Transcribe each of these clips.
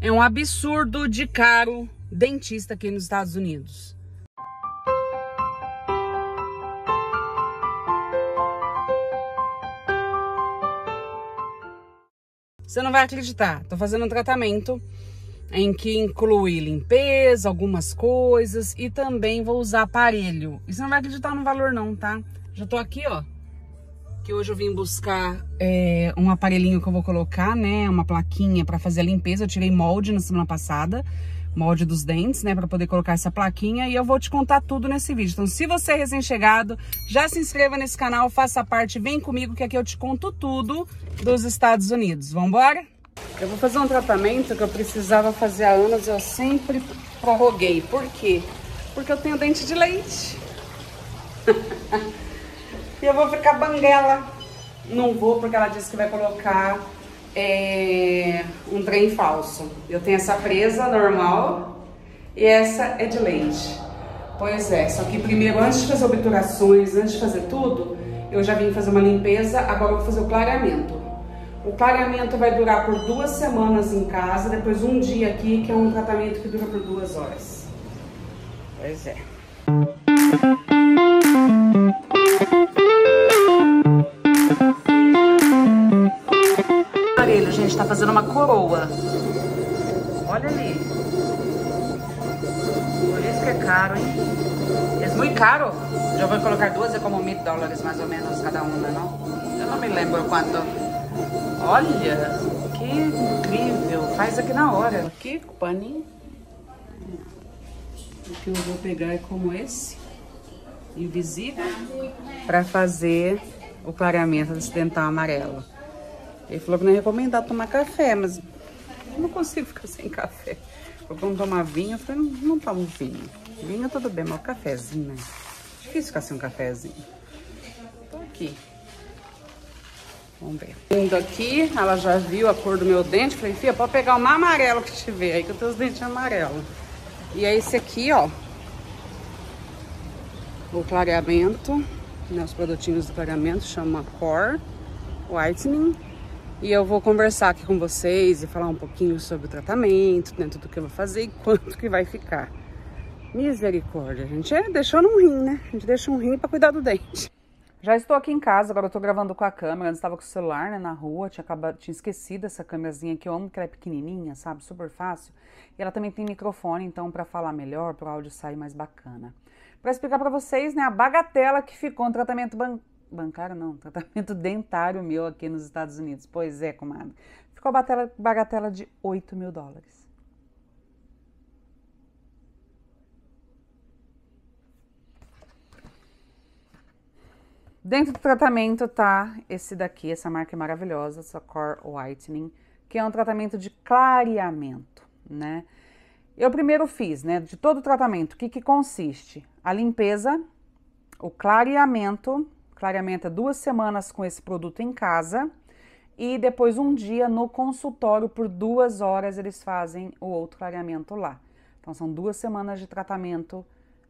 É um absurdo de caro dentista aqui nos Estados Unidos. Você não vai acreditar. Tô fazendo um tratamento em que inclui limpeza, algumas coisas e também vou usar aparelho. E você não vai acreditar no valor não, tá? Já tô aqui, ó, que hoje eu vim buscar é, um aparelhinho que eu vou colocar, né? Uma plaquinha para fazer a limpeza. Eu tirei molde na semana passada, molde dos dentes, né? Para poder colocar essa plaquinha. E eu vou te contar tudo nesse vídeo. Então, se você é recém-chegado, já se inscreva nesse canal, faça parte, vem comigo que aqui eu te conto tudo dos Estados Unidos. Vambora? Eu vou fazer um tratamento que eu precisava fazer há anos. Eu sempre prorroguei. Por quê? Porque eu tenho dente de leite. E eu vou ficar banguela. Não vou porque ela disse que vai colocar é, um trem falso. Eu tenho essa presa normal e essa é de leite. Pois é, só que primeiro, antes de fazer obturações, antes de fazer tudo, eu já vim fazer uma limpeza, agora eu vou fazer o clareamento. O clareamento vai durar por duas semanas em casa, depois um dia aqui, que é um tratamento que dura por duas horas. Pois é. gente tá fazendo uma coroa. Olha ali. Por isso que é caro, hein? É muito caro. Já vou colocar duas, é como mil dólares mais ou menos cada uma, não? Eu não me lembro quanto. Olha, que incrível. Faz aqui na hora. Aqui, paninho. O que eu vou pegar é como esse. Invisível. Pra fazer o clareamento desse dental amarelo. Ele falou que não é recomendado tomar café, mas eu não consigo ficar sem café. Falou, vamos tomar vinho. Eu falei, não, não tomo vinho. Vinho é tudo bem, mas o cafezinho, né? Difícil ficar sem um cafezinho. Tô aqui. Vamos ver. Indo aqui, ela já viu a cor do meu dente. Falei, filha, pode pegar o mais amarelo que tiver aí, que eu tenho os dentes amarelos. E é esse aqui, ó. O clareamento, né? Os produtinhos do clareamento chama Core Whitening. E eu vou conversar aqui com vocês e falar um pouquinho sobre o tratamento, dentro tudo que eu vou fazer e quanto que vai ficar. Misericórdia, a gente é, deixou num rim, né? A gente deixa um rim para cuidar do dente. Já estou aqui em casa, agora eu tô gravando com a câmera, antes estava com o celular, né, na rua, tinha, acabado, tinha esquecido essa câmerazinha que eu amo, que ela é pequenininha, sabe, super fácil. E ela também tem microfone, então para falar melhor, para o áudio sair mais bacana. Para explicar para vocês, né, a bagatela que ficou no tratamento bancário bancário não, tratamento dentário meu aqui nos Estados Unidos. Pois é, comadre. Ficou a bagatela, de 8 mil dólares. Dentro do tratamento tá esse daqui, essa marca é maravilhosa, essa Core Whitening, que é um tratamento de clareamento, né? Eu primeiro fiz, né, de todo o tratamento, o que, que consiste? A limpeza, o clareamento Clareamento é duas semanas com esse produto em casa e depois um dia no consultório por duas horas eles fazem o outro clareamento lá. Então são duas semanas de tratamento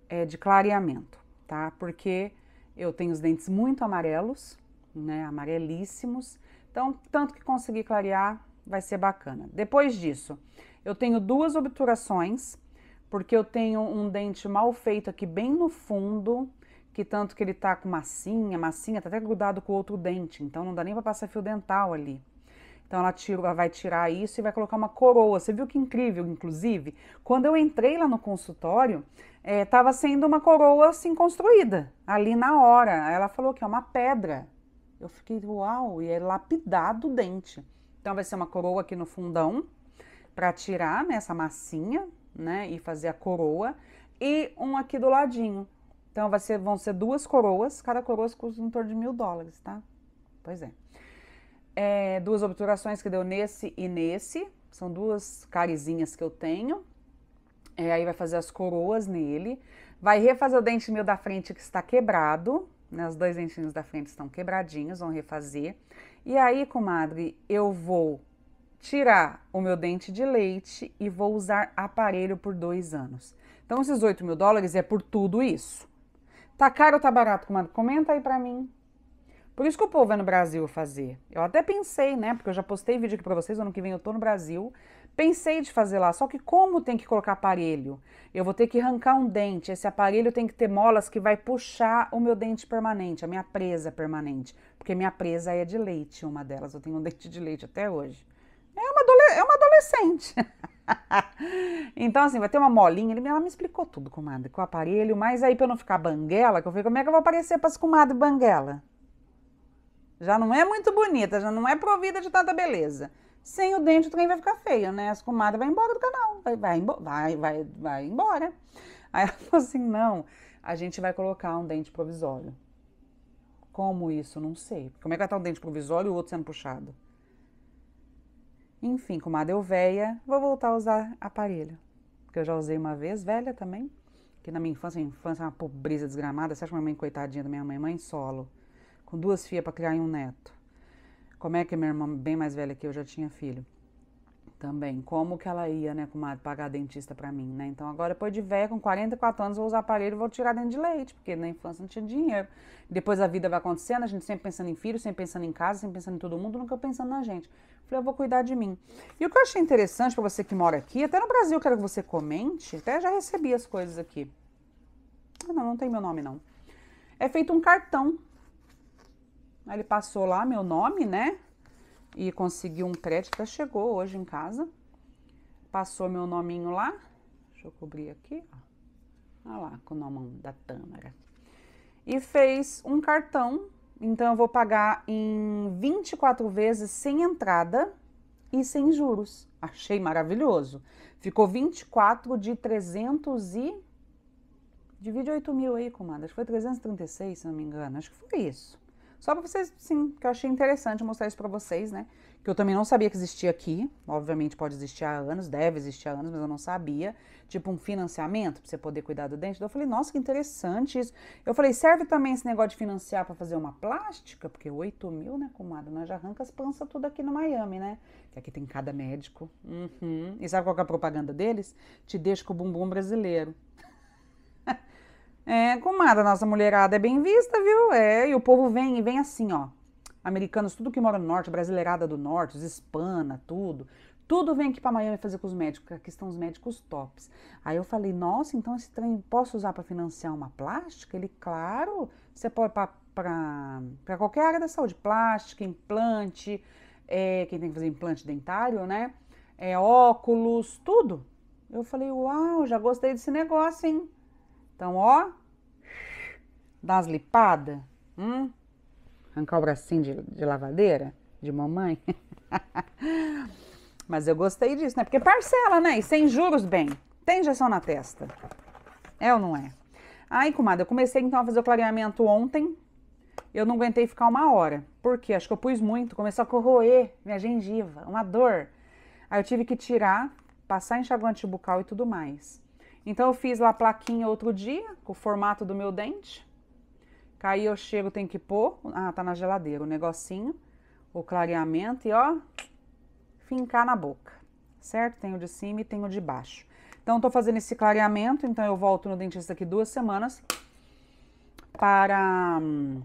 é, de clareamento, tá? Porque eu tenho os dentes muito amarelos, né? Amarelíssimos. Então, tanto que conseguir clarear vai ser bacana. Depois disso, eu tenho duas obturações, porque eu tenho um dente mal feito aqui bem no fundo que tanto que ele tá com massinha, massinha tá até grudado com o outro dente, então não dá nem para passar fio dental ali. Então ela, tira, ela vai tirar isso e vai colocar uma coroa. Você viu que incrível, inclusive? Quando eu entrei lá no consultório, estava eh, sendo uma coroa assim construída, ali na hora. Ela falou que é uma pedra. Eu fiquei, uau, e é lapidado o dente. Então vai ser uma coroa aqui no fundão, para tirar né, essa massinha, né, e fazer a coroa, e um aqui do ladinho. Então vai ser, vão ser duas coroas, cada coroa custa em torno de mil dólares, tá? Pois é. é. Duas obturações que deu nesse e nesse, são duas carizinhas que eu tenho. É, aí vai fazer as coroas nele, vai refazer o dente meu da frente que está quebrado, né? Os dois dentinhos da frente estão quebradinhos, vão refazer. E aí, comadre, eu vou tirar o meu dente de leite e vou usar aparelho por dois anos. Então, esses 8 mil dólares é por tudo isso. Tá caro ou tá barato, comadre? Comenta aí pra mim. Por isso que o povo é no Brasil fazer. Eu até pensei, né? Porque eu já postei vídeo aqui pra vocês, ano que vem eu tô no Brasil. Pensei de fazer lá, só que como tem que colocar aparelho? Eu vou ter que arrancar um dente. Esse aparelho tem que ter molas que vai puxar o meu dente permanente, a minha presa permanente. Porque minha presa é de leite, uma delas. Eu tenho um dente de leite até hoje. É uma, é uma adolescente. Então, assim, vai ter uma molinha. Ela me explicou tudo, comadre, com o aparelho, mas aí pra eu não ficar banguela, que eu falei, como é que eu vou aparecer pras comadres banguela? Já não é muito bonita, já não é provida de tanta beleza. Sem o dente, o trem vai ficar feio, né? As comadres vai embora do canal, vai, vai, vai, vai, vai embora. Aí ela falou assim: não, a gente vai colocar um dente provisório. Como isso? Não sei. Como é que vai estar um dente provisório e o outro sendo puxado? Enfim, comadre, eu véia, vou voltar a usar aparelho que eu já usei uma vez, velha também, que na minha infância, infância é uma pobreza desgramada. Você acha que minha mãe, coitadinha da minha mãe, mãe solo, com duas filhas para criar um neto? Como é que minha irmã, bem mais velha que eu, já tinha filho? Também. Como que ela ia, né, com uma pagar dentista para mim, né? Então agora, depois de velha, com 44 anos, vou usar aparelho e vou tirar dentro de leite, porque na infância não tinha dinheiro. Depois a vida vai acontecendo, a gente sempre pensando em filho, sempre pensando em casa, sempre pensando em todo mundo, nunca pensando na gente. Falei, eu vou cuidar de mim. E o que eu achei interessante para você que mora aqui, até no Brasil, eu quero que você comente, até já recebi as coisas aqui. Ah, não, não tem meu nome, não. É feito um cartão. Aí ele passou lá meu nome, né? E conseguiu um crédito, até chegou hoje em casa. Passou meu nominho lá. Deixa eu cobrir aqui, ó. Olha lá, com o nome da Tâmara. E fez um cartão então eu vou pagar em 24 vezes sem entrada e sem juros. Achei maravilhoso. Ficou 24 de 300 e divide 8 mil aí, comadre. Acho que foi 336, se não me engano. Acho que foi isso. Só para vocês, sim, que eu achei interessante mostrar isso para vocês, né? Que eu também não sabia que existia aqui. Obviamente pode existir há anos, deve existir há anos, mas eu não sabia. Tipo um financiamento para você poder cuidar do dente. Então eu falei, nossa, que interessante isso. Eu falei, serve também esse negócio de financiar para fazer uma plástica? Porque 8 mil, né, comadre? Nós já arrancamos pança tudo aqui no Miami, né? Que aqui tem cada médico. Uhum. E sabe qual é a propaganda deles? Te deixa com o bumbum brasileiro. É, comada, a nossa mulherada é bem vista, viu? É, e o povo vem e vem assim, ó. Americanos, tudo que mora no norte, brasileirada do norte, os hispana, tudo. Tudo vem aqui para Miami fazer com os médicos, aqui estão os médicos tops. Aí eu falei, nossa, então esse trem posso usar para financiar uma plástica? Ele, claro, você pode para qualquer área da saúde, plástica, implante, é, quem tem que fazer implante dentário, né? É, óculos, tudo. Eu falei, uau, já gostei desse negócio, hein? Então, ó, dá umas lipadas, hum? arrancar o bracinho de, de lavadeira, de mamãe. Mas eu gostei disso, né? Porque parcela, né? E sem juros, bem. Tem injeção na testa. É ou não é? Aí, comadre, eu comecei então a fazer o clareamento ontem. Eu não aguentei ficar uma hora. Por quê? Acho que eu pus muito. Começou a corroer minha gengiva, uma dor. Aí eu tive que tirar, passar enxaguante bucal e tudo mais. Então eu fiz lá a plaquinha outro dia, com o formato do meu dente. Caiu, eu chego, tem que pôr. Ah, tá na geladeira o negocinho, o clareamento e ó, fincar na boca, certo? Tem o de cima e tem o de baixo. Então tô fazendo esse clareamento, então eu volto no dentista aqui duas semanas para hum,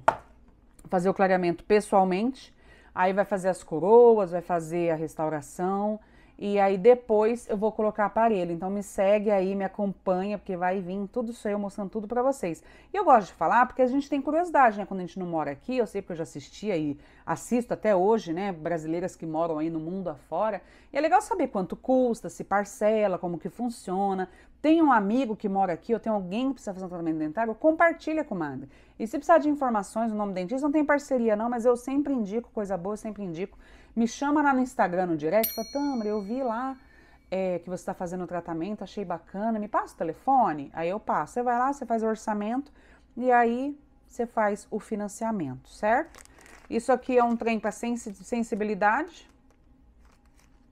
fazer o clareamento pessoalmente. Aí vai fazer as coroas, vai fazer a restauração, e aí depois eu vou colocar aparelho. Então me segue aí, me acompanha, porque vai vir tudo isso aí, eu mostrando tudo para vocês. E eu gosto de falar porque a gente tem curiosidade, né? Quando a gente não mora aqui, eu sei porque eu já assisti aí, assisto até hoje, né? Brasileiras que moram aí no mundo afora. E é legal saber quanto custa, se parcela, como que funciona. Tem um amigo que mora aqui, ou tem alguém que precisa fazer um tratamento dentário, compartilha, com Madre. E se precisar de informações, o nome do dentista não tem parceria, não, mas eu sempre indico coisa boa, sempre indico. Me chama lá no Instagram, no direct, fala, Tamara, eu vi lá é, que você está fazendo o tratamento, achei bacana, me passa o telefone. Aí eu passo. Você vai lá, você faz o orçamento e aí você faz o financiamento, certo? Isso aqui é um trem para sensibilidade.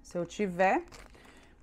Se eu tiver.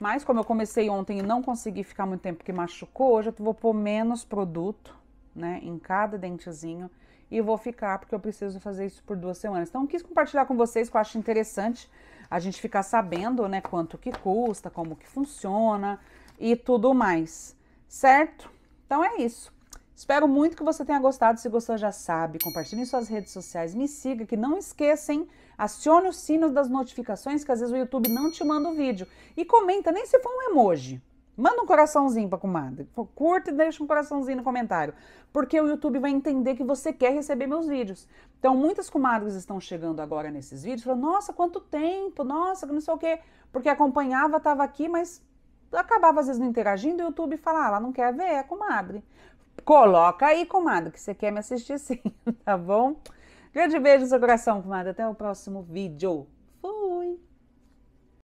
Mas como eu comecei ontem e não consegui ficar muito tempo porque machucou, hoje eu vou pôr menos produto né, em cada dentezinho e vou ficar porque eu preciso fazer isso por duas semanas. Então, quis compartilhar com vocês que eu acho interessante a gente ficar sabendo, né, quanto que custa, como que funciona e tudo mais, certo? Então é isso. Espero muito que você tenha gostado. Se gostou, já sabe, compartilhe em suas redes sociais, me siga, que não esquecem, acione o sino das notificações, que às vezes o YouTube não te manda o vídeo. E comenta, nem se for um emoji, Manda um coraçãozinho pra comadre. Curta e deixa um coraçãozinho no comentário. Porque o YouTube vai entender que você quer receber meus vídeos. Então, muitas comadres estão chegando agora nesses vídeos falando, nossa, quanto tempo, nossa, não sei o quê. Porque acompanhava, estava aqui, mas acabava às vezes não interagindo e o YouTube fala, ah, ela não quer ver, é comadre. Coloca aí, comadre, que você quer me assistir sim, tá bom? Grande beijo no seu coração, comadre. Até o próximo vídeo.